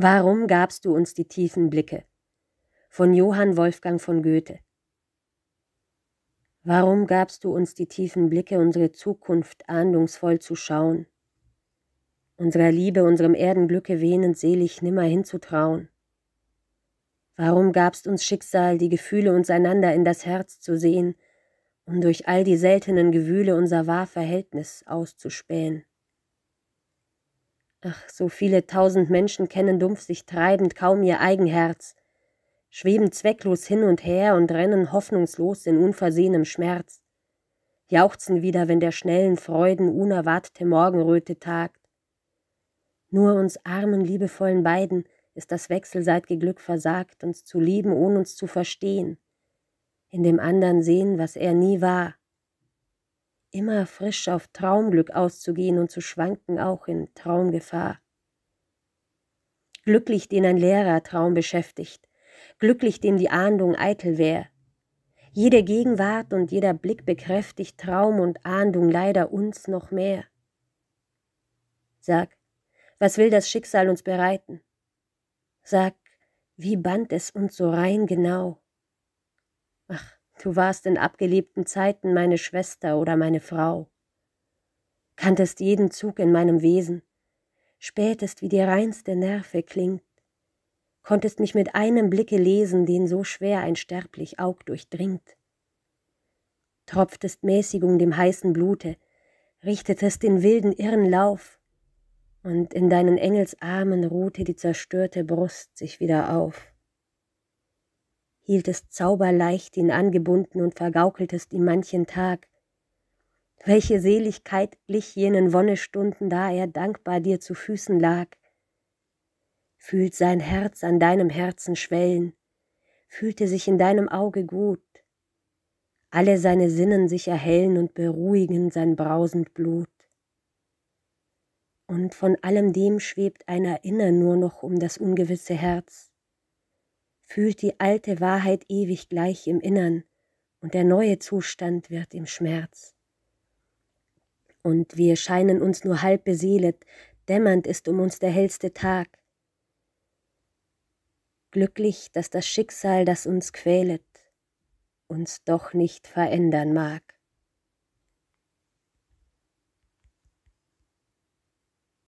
Warum gabst du uns die tiefen Blicke? Von Johann Wolfgang von Goethe. Warum gabst du uns die tiefen Blicke, unsere Zukunft ahndungsvoll zu schauen, unserer Liebe, unserem Erdenglücke wehnend selig nimmer hinzutrauen? Warum gabst uns Schicksal, die Gefühle uns einander in das Herz zu sehen, um durch all die seltenen Gewühle unser wahr Verhältnis auszuspähen? Ach, so viele tausend Menschen kennen dumpf sich treibend kaum ihr Eigenherz, schweben zwecklos hin und her und rennen hoffnungslos in unversehenem Schmerz, jauchzen wieder, wenn der schnellen Freuden unerwartete Morgenröte tagt. Nur uns armen, liebevollen beiden ist das wechselseitige Glück versagt, uns zu lieben, ohne uns zu verstehen, in dem andern sehen, was er nie war, immer frisch auf Traumglück auszugehen und zu schwanken auch in Traumgefahr. Glücklich, den ein leerer Traum beschäftigt, glücklich, dem die Ahndung eitel wär. Jede Gegenwart und jeder Blick bekräftigt Traum und Ahndung leider uns noch mehr. Sag, was will das Schicksal uns bereiten? Sag, wie band es uns so rein genau? Ach, Du warst in abgelebten Zeiten meine Schwester oder meine Frau, kanntest jeden Zug in meinem Wesen, spätest, wie die reinste Nerve klingt, konntest mich mit einem Blicke lesen, den so schwer ein sterblich Aug durchdringt. Tropftest Mäßigung dem heißen Blute, richtetest den wilden irren Lauf, und in deinen Engelsarmen ruhte die zerstörte Brust sich wieder auf hieltest zauberleicht ihn angebunden und vergaukeltest ihm manchen Tag. Welche Seligkeit glich jenen Wonnestunden, da er dankbar dir zu Füßen lag. Fühlt sein Herz an deinem Herzen schwellen, fühlte sich in deinem Auge gut, alle seine Sinnen sich erhellen und beruhigen sein brausend Blut. Und von allem dem schwebt ein Erinner nur noch um das ungewisse Herz fühlt die alte Wahrheit ewig gleich im Innern und der neue Zustand wird im Schmerz. Und wir scheinen uns nur halb beseelet, dämmernd ist um uns der hellste Tag. Glücklich, dass das Schicksal, das uns quälet, uns doch nicht verändern mag.